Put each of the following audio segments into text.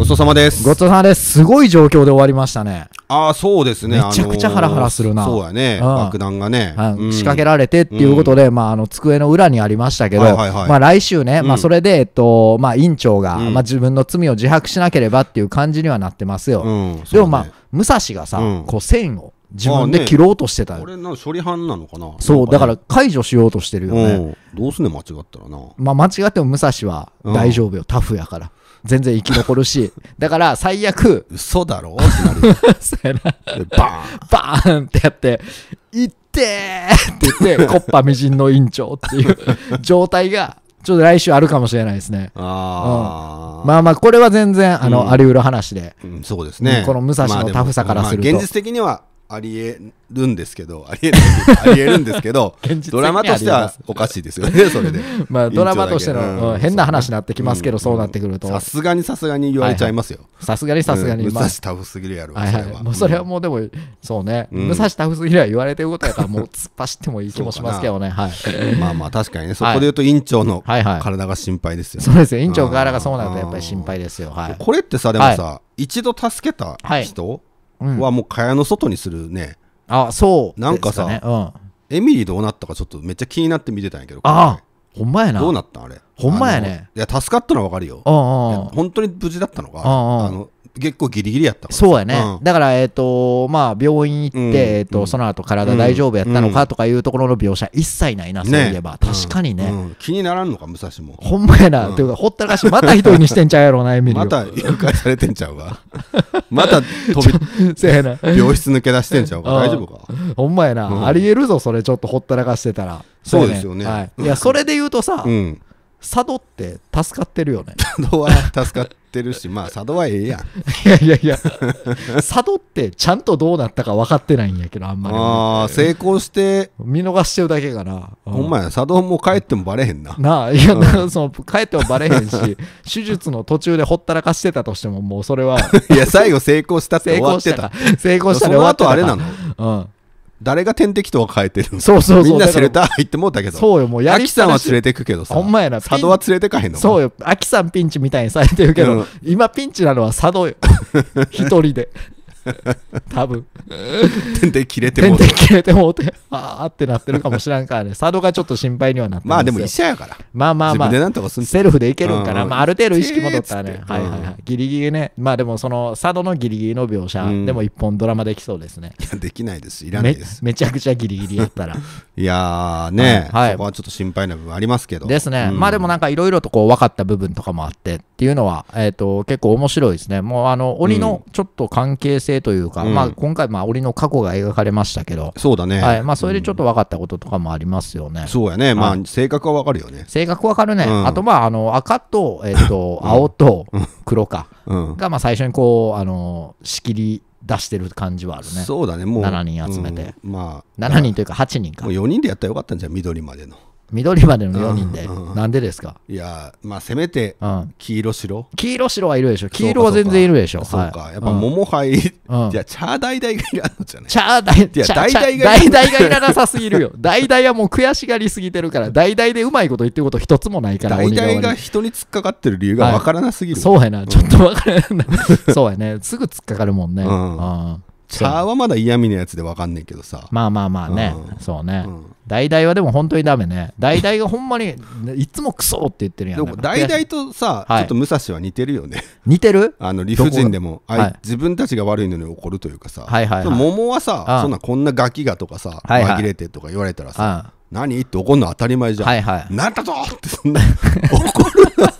ごちそうさまです。ごちそうさまです。すごい状況で終わりましたね。ああ、そうですね。めちゃくちゃハラハラするな。そうやね、爆弾がね、仕掛けられてっていうことで、まあ、あの、机の裏にありましたけど、はいはいまあ、来週ね、まあ、それで、えっと、まあ、院長が、まあ、自分の罪を自白しなければっていう感じにはなってますよ。でも、まあ、武蔵がさ、こう、線を、自分で切ろうとしてた、よ。これな処理班なのかなそう、だから解除しようとしてるよねどうすんね間違ったらなまあ間違っても武蔵は大丈夫よ、タフやから全然生き残るし。だから最悪。嘘だろってなる。うバーンバーンってやって、いってーって言って、コッパみじんの院長っていう状態が、ちょっと来週あるかもしれないですね。あうん、まあまあ、これは全然、あの、うん、あり得る話で、うん。そうですね。この武蔵のタフさからすると。まあ、まあ現実的にはありえるんですけど、ありえるありえるんですけど、ドラマとしてはおかしいですよね、それで。まあ、ドラマとしての、うん、変な話になってきますけど、うん、そうなってくると。さすがにさすがに言われちゃいますよ。さすがにさすがに。武蔵タフすぎるやろ、はいはい、それは。もうそれはもうでも、そうね、武蔵タフすぎるや言われてることやから、もう突っ走ってもいい気もしますけどね。はい、まあまあ、確かにね、そこで言うと、院長の体が心配ですよ、ねはいはい、そうですよ、院長体がそうなると、やっぱり心配ですよ。はい、これってさ、でもさ、一度助けた人、はもう蚊帳の外にするね、うん、あそうなんかさ、ねうん、エミリーどうなったかちょっとめっちゃ気になって見てたんやけどあほんまやなどうなったんあれほんまやねいや助かったのは分かるよ本当に無事だったのかあの結構ギリギリやったそうやね、うん、だからえっ、ー、とまあ病院行って、うん、えーと、その後体大丈夫やったのかとかいうところの描写一切ないな、そういえば、確かにね、気にならんのか武蔵もほんまやな、というかほったらかしまた一人にしてんちゃうやろな また誘拐されてんちゃうわ また飛びせな病室抜け出してんちゃうか大丈夫かほんまやな、ありえるぞそれちょっとほったらかしてたらそうですよね、はい、いやそれで言うとさ、佐渡って助かってるよね。佐 渡は助かっってるし、まあ、佐渡はええやん。いやいやいや、佐渡ってちゃんとどうなったか分かってないんやけど、あんまり。ああ、成功して。見逃してるだけかな。ほんまや、佐渡も帰ってもバレへんな。なあ、いや、うん、その帰ってもバレへんし、手術の途中でほったらかしてたとしても、もうそれは。いや、最後成功したって終わってた。成功した成功したで終わってた。その後あれなのうん。誰が点滴とは変えてるそうそうそうみんなシェルター入ってもうたけどそうよもうやりアさんは連れてくけどさほんまやな佐渡は連れてかへんのそうよ秋さんピンチみたいにされてるけど、うん、今ピンチなのは佐渡よ 一人で 多分。点で切れてもうて。点切れてもうて、あーってなってるかもしらんからね。佐渡がちょっと心配にはなってまあでも医者やから。まあまあまあ。セルフでいけるんかな。まあある程度意識戻ったらね。はいはいはい。ギリギリね。まあでもその佐渡のギリギリの描写、でも一本ドラマできそうですね。いや、できないです。いらないです。めちゃくちゃギリギリやったら。いやーね、はい、そこはちょっと心配な部分ありますけど。ですね。まあでもなんかいろいろとこう分かった部分とかもあってっていうのは、えっと、結構面白いですね。もうあの、鬼のちょっと関係性性というか、うん、まあ、今回、煽りの過去が描かれましたけど、そうだね、はいまあ、それでちょっと分かったこととかもありますよね。うん、そうやね、まあ、性格は分かるよね。性格分かるね、うん、あと、まあ、あの赤と,、えー、と青と黒か、がまあ最初にこうあの仕切り出してる感じはあるね、そうだねもう7人集めて、まあ、7人というか8人か。もう4人でやったらよかったんじゃん、緑までの。緑までの4人で、うん、なんでですかいやまあせめて黄色白、うん、黄色白はいるでしょ黄色は全然いるでしょそうか、はい、やっぱ桃杯、うん、いやチャーダイダイがいらんのじゃないチャーダイいやダイダイがいらなさすぎるよダイダイはもう悔しがりすぎてるからダイダイでうまいこと言ってること一つもないからダイダイが人に突っかかってる理由がわからなすぎる、はい、そうやなちょっとわからないそうやねすぐ突っかかるもんね、うん、チャーはまだ嫌味なやつでわかんねえけどさまあまあまあね、そうね、うん大々はでも本当にダメね。大々がほんまに、いつもクソって言ってるやん。でも大々とさ、はいちょっと武蔵は似てるよね。似てる あの理不尽でも、あはい自分たちが悪いのに怒るというかさ、はいはいはい桃はさ、そんなこんなガキがとかさ、はいはい紛れてとか言われたらさ、何って怒るの当たり前じゃん。はいはい。なんだぞってそんな、怒るな。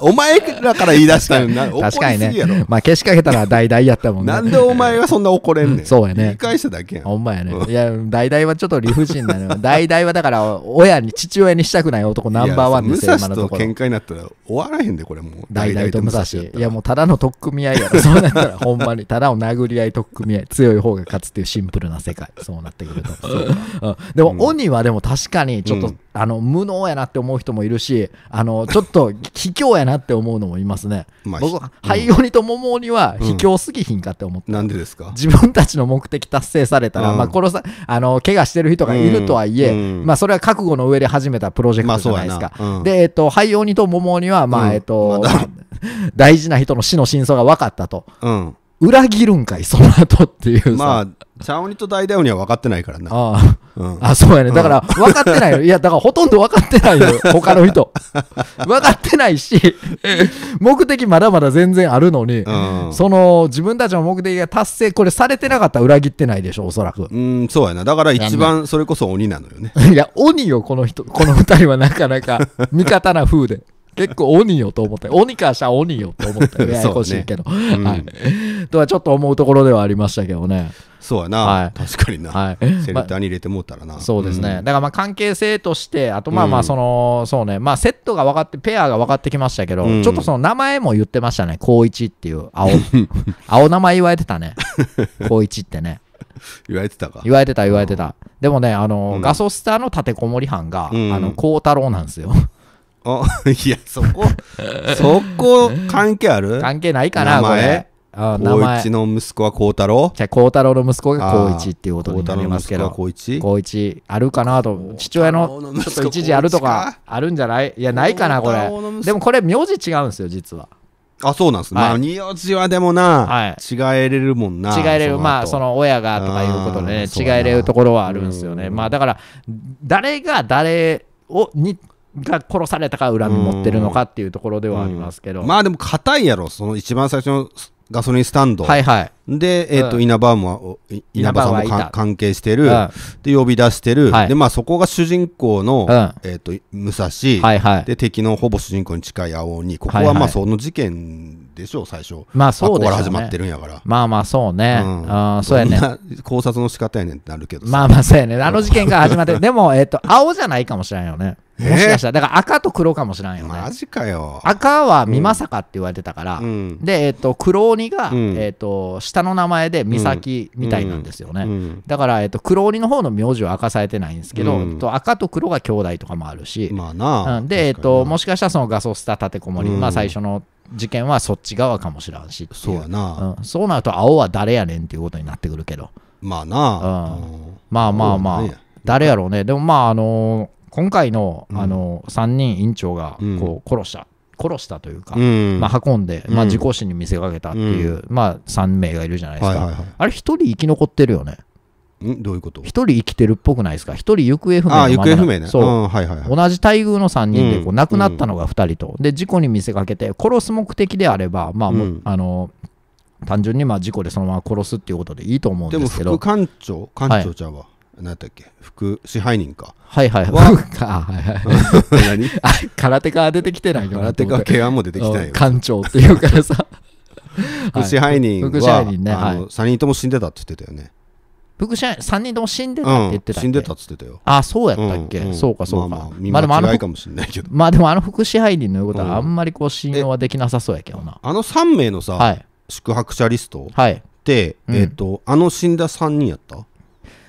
お前らから言い出したよな。確かにね、まあ、消しかけたら大々やったもんね。なんでお前がそんな怒れんねん。そうやね。言い返しただけやん。ほんまやね。いや、大々はちょっと理不尽なのよ。大々はだから、親に、父親にしたくない男ナンバーワンですよ、今のところ。と喧嘩になったら終わらへんで、これもう。大々と武蔵。いや、もうただの取っ組み合いやろ。そうなったら、ほんまに、ただの殴り合い取っ組み合い。強い方が勝つっていうシンプルな世界。そうなってくると。でも、鬼はでも、も確かにちょっと、うん、あの無能やなって思う人もいるしあのちょっと 卑怯やなって思うのもいますね、まあ、僕は灰鬼と桃鬼は卑怯すぎひんかって思って、うん、なんでですか自分たちの目的達成されたら、うん、まあ、殺さあの怪我してる人がいるとはいえ、まあ、それは覚悟の上で始めたプロジェクトじゃないですか、まあ、で、えっと、灰鬼と桃鬼は、まあえっと、ま、大事な人の死の真相が分かったと。うん裏切るんかい、その後っていうまあ、チャオニと大ダウには分かってないからな。ああ、うん、あそうやね。だから、分かってないよ。いや、だからほとんど分かってないよ。他の人。分かってないし、目的まだまだ全然あるのに、うん、その、自分たちの目的が達成、これされてなかったら裏切ってないでしょ、おそらく。うん、そうやな。だから一番、それこそ鬼なのよね。いや、鬼よ、この人、この二人はなかなか、味方な風で。結構鬼よと思って、鬼からしたら鬼よと思って、ややこしいけど、ねうん、はい。とはちょっと思うところではありましたけどね。そうやな、はい、確かにな、はい、セレクターに入れてもうたらな、まそうですね、うん、だからまあ関係性としてあとまあまあその、うん、そうねまあセットが分かってペアが分かってきましたけど、うん、ちょっとその名前も言ってましたね高一っていう青 青名前言われてたね高一ってね 言われてたか言われてた言われてた、でもねあの、ガソスタの立てこもり犯が、あの高太郎なんですよあいやそこ そこ関係ある関係ないかな名これ高一の息子は孝太郎じゃ孝太郎の息子が孝一っていうことになりますけど孝一孝一あるかなと父親のちょっと一時あるとかあるんじゃないいやないかなこれでもこれ名字違うんですよ実はあそうなんですね、はい、まあ名字はでもな、はい、違えれるもんな違えれるまあその親がとかいうことでね違えれるところはあるんですよねまあだから誰が誰をにが殺されたか恨み持ってるのかっていうところではありますけど、うん、まあでも硬いやろその一番最初のガソリンスタンド、はいはい、で、えーと稲葉も稲葉さんも関係してる、うん、で呼び出してる、はい、でまあ、そこが主人公の、うん、えーと、武蔵、はいはい、で敵のほぼ主人公に近い青鬼ここはまあその事件でしょう最初、まあそうで、ここから始まってるんやからまあまあそうね、うん、あそうやね考察の仕方やねんってなるけどまあまあそうやねあの事件が始まってでも、えーと青じゃないかもしれんよねもしかしたら、だから赤と黒かもしれないよね。マジかよ。赤は美作って言われてたから、うん、で、えっ、ー、と、黒鬼が、うん、えっ、ー、と、下の名前で美咲みたいなんですよね。うん、だから、えっ、ー、と、黒鬼の方の名字は明かされてないんですけど、えと、赤と黒が兄弟とかもあるし、まあな。で、えっと、もしかしたらそのガソスタ立てこもり、まあ最初の事件はそっち側かもしれんしそうやな、うん、そうなると青は誰やねんっていうことになってくるけどまあなあ、うん、まあまあまあ、誰やろうねでもまああのー今回のあの3人院長がこう殺した、殺したというか、まあ、運んで、まあ、事故死に見せかけたっていう、まあ、3名がいるじゃないですか、あれ1人生き残ってるよねどういうこと1人生きてるっぽくないですか1人行方不明あ行方不明ねそう、はいはい同じ待遇の3人でこう亡くなったのが2人と、で事故に見せかけて殺す目的であれば、まああの単純にまあ事故でそのまま殺すっていうことでいいと思うんですけどでも副館長館長ちゃうわ、何だっけ副支配人かはいはいは あはいはい 何 あ空手家は出てきてないよ空手家は怪も出てきてないよ館長っていうからさ副支配人は、副支配人ね、あの3人とも死んでたって言ってたよね副支配3人とも死んでたって言ってた、うん、死んでたっつってたよあそうやったっけ、うんうん、そうかそうかまあ、まあ、見間違いかもしれないけどまあでもあの副支配人の言うことはあんまりこう信用はできなさそうやけどな、あの3名のさ、はい、宿泊者リストって、はい、うん、えっ、ー、とあの死んだ3人やった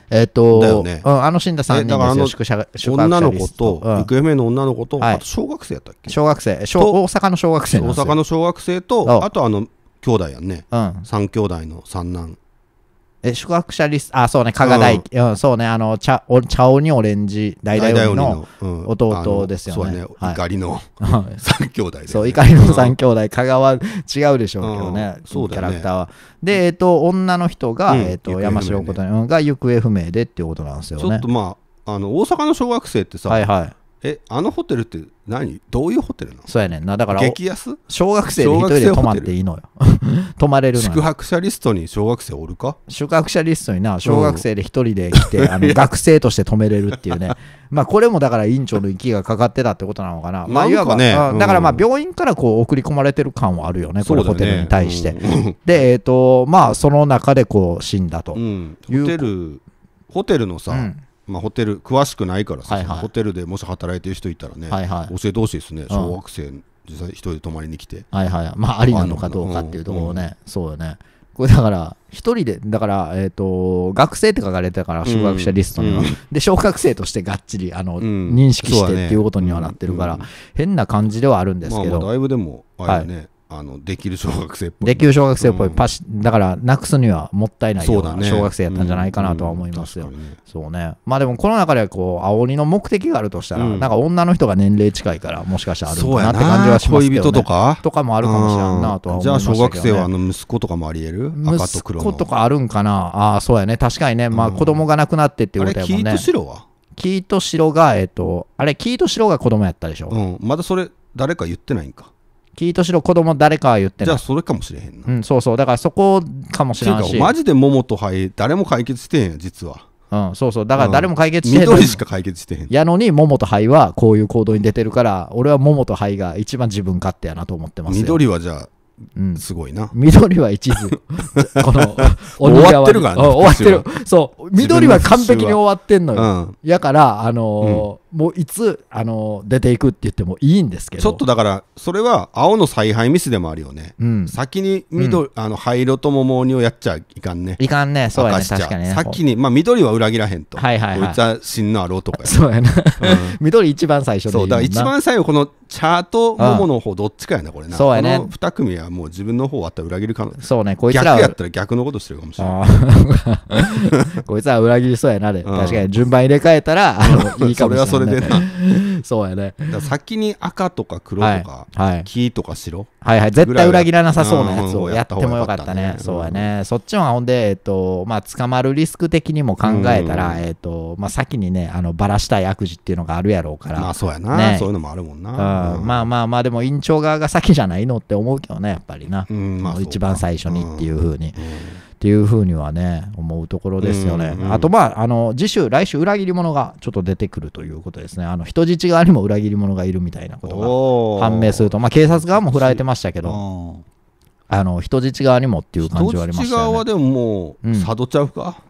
えっ、ー、と、ね、うん、あの死んだ3人です宿舎女の子と、うん、行方不明の女の子と、はい、あと小学生やったっけ小学生小、大阪の小学生大阪の小学生と、あとあの、兄弟やんね、うん、3兄弟の三男。え、宿泊者リスト、あ、そうね、加賀大、うん、そうね、あの、茶、お茶鬼オレンジ、大大鬼の弟ですよね。そうね、怒りの 三兄弟そう、怒りの三兄弟、加賀は違うでしょうけどね、キャラクターは。で、えっと、女の人が、えっと、山城琴音が行方不明でっていうことなんですよね。ちょっとまあ、あの、大阪の小学生ってさ、はいはい。えあのホテルって何どういうホテルなのそうやねんなだから激安小学生で一人で泊まっていいのよ 泊まれるの宿泊者リストに小学生おるか宿泊者リストにな小学生で一人で来て、う ん、あの学生として泊めれるっていうねまあこれもだから院長の息がかかってたってことなのかなまあいわばね、うん、だからまあ病院からこう送り込まれてる感はあるよねこのホテルに対して、ね、でえっ、ー、とまあその中でこう死んだと、うん、ホテルホテルのさ、うんまあ、ホテル詳しくないからさ、はいはい、ホテルでもし働いてる人いたらね、はいはい、教えてほしいですね、小学生、実際一人で泊まりに来て、はいはいまあ、ありなのかどうかっていうところね、うんそうよね。これだから、一人で、だから、えっ、ー、と、学生って書かれてたから、小学者リストには、うん。で、小学生としてがっちり、あの、うん、認識してっていうことにはなってるから、ねうん、変な感じではあるんですけど。まあ、まあだいぶでも、あれね、はいあのできる小学生っぽいできる小学生っぽい、うん、パシだからなくすにはもったいないような小学生やったんじゃないかなとは思いますよ、そうねまあでもこの中でこうおりの目的があるとしたら、なんか女の人が年齢近いからもしかしたらあるかなって感じはしますけど、ね、恋人とかとかもあるかもしれんなとは思いま、ね、じゃあ小学生はあの息子とかもありえる赤と黒の息子とかあるんかなああそうやね確かにねまあ子供が亡くなってっていうことやもんね、黄と白が、えっ、と、あれ、黄と白が子供やったでしょ。うん、まだそれ、誰か言ってないんか。聞いとしろ子供誰かは言ってじゃあそれかもしれへんな、うんそうそうだからそこかもしれないしマジで桃と灰誰も解決してへんや実はうんそうそうだから誰も解決してへん緑しか解決してへんやのに桃と灰はこういう行動に出てるから俺は桃と灰が一番自分勝手やなと思ってますよ緑はじゃうんあすごいな、緑は一途この終わってるからねうん終わってるそう緑は完璧に終わってんのよ、うんやからあのーもういつあの出ていくって言ってもいいんですけどちょっとだからそれは青の采配ミスでもあるよね、うん、先に緑、うん、あの灰色と桃鬼をやっちゃいかんねいかんねそうやね確かに、ね、先にまあ緑は裏切らへんと、はいはいはい、こいつは真のあろうとか そうやな、うん、緑一番最初でそうだから一番最後このチャート桃の方どっちかやねこれなそうやねこの2組はもう自分の方割ったら裏切るかそうねこいつら逆やったら逆のことしてるかもしれない こいつは裏切りそうやなで、確かに順番入れ替えたらあのいいかもしれないれでなそうやね 先に赤とか黒とか、はい、黄とか白はいはい絶対裏切らなさそうなやつをやってもよかったね、そうやね、そっちはほんでえっとまあ捕まるリスク的にも考えたら、えっとまあ先にねあのばらしたい悪事っていうのがあるやろうからまあそうやな、ね、そういうのもあるもんな、まあまあまあでも院長側が先じゃないのって思うけどねやっぱりな、まあ、一番最初にっていうふうに、んていうふうにはね、思うところですよね。あと、まあ、あの次週、来週、裏切り者がちょっと出てくるということですね。あの人質側にも裏切り者がいるみたいなことが判明すると、まあ、警察側も振られてましたけど、あの人質側にもっていう感じはありますた、ね、人質側はでももう、佐渡ちゃうか、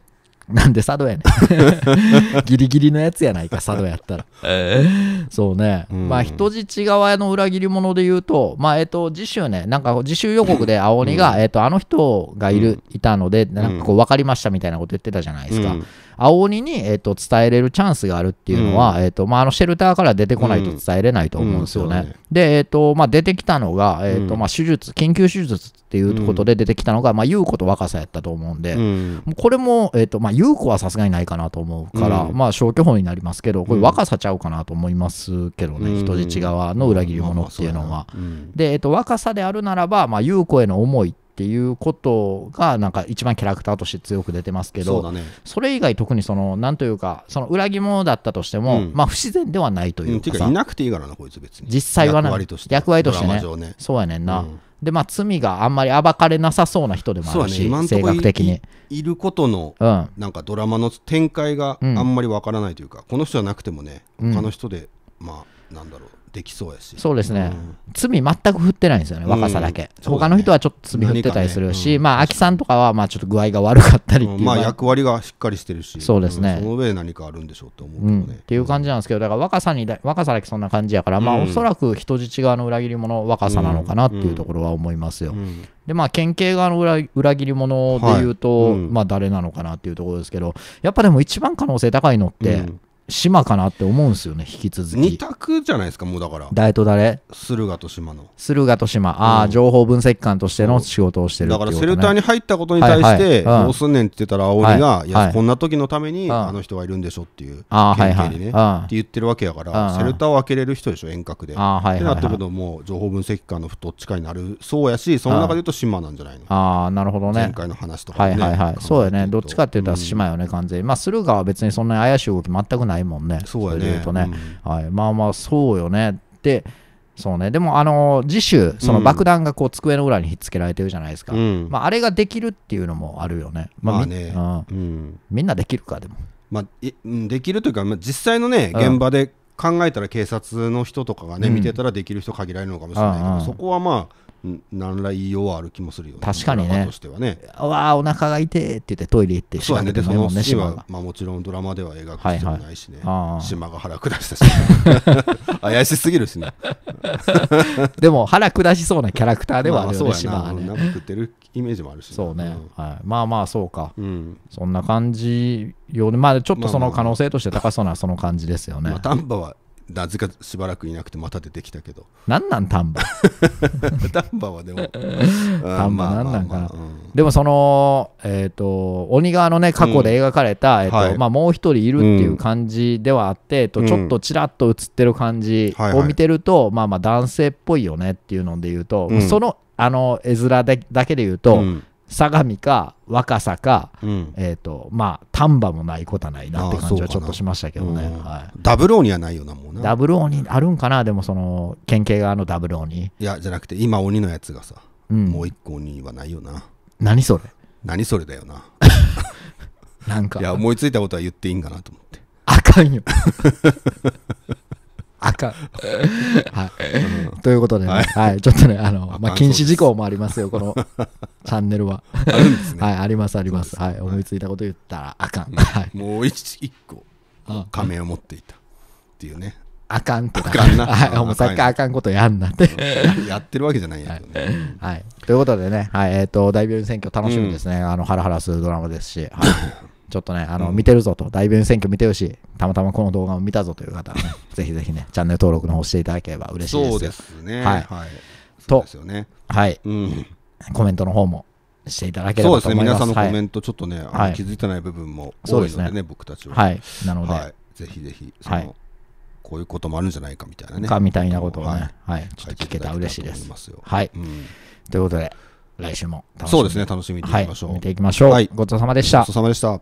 なんで佐渡やねん ギリギリのやつやないか佐渡やったら、えー、そうね、うん、まあ人質側の裏切り者で言うとまあえっと次週ねなんか次週予告で青鬼が、うん、えっとあの人がいる、うん、いたのでなんかこう分かりましたみたいなこと言ってたじゃないですか、青鬼に、えー、と伝えれるチャンスがあるっていうのは、うん、えーとまあ、あのシェルターから出てこないと伝えれないと思うんですよね。ねで、えーとまあ、出てきたのが、えーとまあ、手術緊急手術っていうことで出てきたのが、まあ、優子と若さやったと思うんで、もうこれも、えーとまあ、優子はさすがにないかなと思うから、まあ、消去法になりますけどこれ若さちゃうかなと思いますけどね、人質側の裏切り者っていうのは。で、えーと、若さであるならば、まあ、優子への思いってっていうことがなんか一番キャラクターとして強く出てますけどそ,、ね、それ以外特にそのなんというかその裏切物者だったとしても、うん、まあ、不自然ではないというか,、うん、かいなくていいからなこいつ別に実際はな役割として役割としてね、ね、そうやねんな、うんでまあ、罪があんまり暴かれなさそうな人でもあるし、ね、性格的にいることの、うん、なんかドラマの展開があんまりわからないというか、うん、この人じゃなくてもね他の人で、まあなんだろうできそうやしそうですね、罪全く振ってないんですよね若さだけ、他の人はちょっと罪振ってたりするし、まあ秋さんとかはまあちょっと具合が悪かったりっていう、まあ役割がしっかりしてるしそうですね、その上で何かあるんでしょうと思うね、っていう感じなんですけどだから若さに若さだけそんな感じやから、まあおそらく人質側の裏切り者若さなのかなっていうところは思いますよ、でまあ県警側の裏裏切り者でいうと、まあ誰なのかなっていうところですけどやっぱでも一番可能性高いのって、島かなって思うんですよね引き続き二択じゃないですかもうだから誰と誰駿河と島の駿河と島ああ、うん情報分析官としての仕事をしてるだからセルターに入ったことに対して、うどうすんねんって言ったら、青鬼が、はい、いや、こんな時のために、あの人はいるんでしょっていう、関係はいはい、でねって言ってるわけやから、セルターを開けれる人でしょ、遠隔で。ああはいてはい、なってくると、もう情報分析官のどっちかになるそうやし、その中で言うと島なんじゃないのああなるほどね前回の話とかはいはいはいそうやねどっちかって言ったら島よね、完全にまあ駿河は別にそんなに怪しい動き全くないないもんねそうやねでとね、うんはい、まあまあそうよねで、そうねでもあの次週その爆弾がこう机の裏にひっつけられてるじゃないですか、うんまあ、あれができるっていうのもあるよね、まあ、まあね、ううんみんなできるかでもまあ、できるというか、まあ、実際のね現場で考えたら警察の人とかがね、うん見てたらできる人限られるのかもしれないけど、うんうんそこはまあ何ら言いようある気もするよね。確かにね。ねわあ、お腹が痛いって言ってトイレ行ってそうね、で、そのは、まあもちろんドラマでは描く必要ないしね。はいはい、島が腹下したし、怪しすぎるしね。でも腹下しそうなキャラクターではあるね、まあ、ね。なんか食ってるイメージもあるし、ね、そうね、うん、はい。まあまあ、そうか。うん、そんな感じよね。まあちょっとその可能性として高そうなその感じですよね。まあ、はなぜかしばらくいなくてまた出てきたけどなんなん丹波 丹波はでも 丹波なんなんかな、でもそのえっ、ー、と鬼側のね過去で描かれた、えと、まあ、もう一人いるっていう感じではあって、えとちょっとちらっと映ってる感じを見てると、まあまあ男性っぽいよねっていうので言うと、うん、そのあの絵面だけで言うと、うん相模か若さか、うん、えーとまあ、丹波もないことはないなって感じはちょっとしましたけどね、うんはい、ダブルオにはないよなもんなダブルオにあるんかなでもその県警側のダブルオに。いやじゃなくて今鬼のやつがさ、うん、もう一個鬼はないよな何それ何それだよな なんかいや思いついたことは言っていいんかなと思ってあかんよ あかん。はい、うん。ということでね、はい、はい、ちょっとね、あの、まあ、禁止事項もありますよ、このチャンネルは。あるんですね。はい、あります、あります。はい、思いついたこと言ったらあかん。はい。もう一、一個、仮面を持っていた。っていうね。あかんってだかはい、もうサッカーあかんことやんなって。やってるわけじゃないんやけどね。はい。ということでね、はい、えっと、大病院選挙楽しみですね。あの、ハラハラするドラマですし。はい。ちょっとね、あの、見てるぞと、大弁選挙見てるし、たまたまこの動画を見たぞという方はね、ぜひぜひね、チャンネル登録の方していただければ嬉しいです。そうですね。はい。はい、と、ですよね、はい、うん。コメントの方もしていただければと思います。そうですね、皆さんのコメント、ちょっとね、はい、気づいてない部分も多いのでね、ね僕たちは。はい。なので、はい、ぜひぜひ、はいこういうこともあるんじゃないかみたいなね。かみたいなことをね、はい、はい、ちょっと聞けたら嬉しいです。はい、うん、ということで、来週も楽しみそうですね、楽しみにいきましょう。はい、見ていきましょう。はい、ごちそうさまでした。ごちそうさまでした。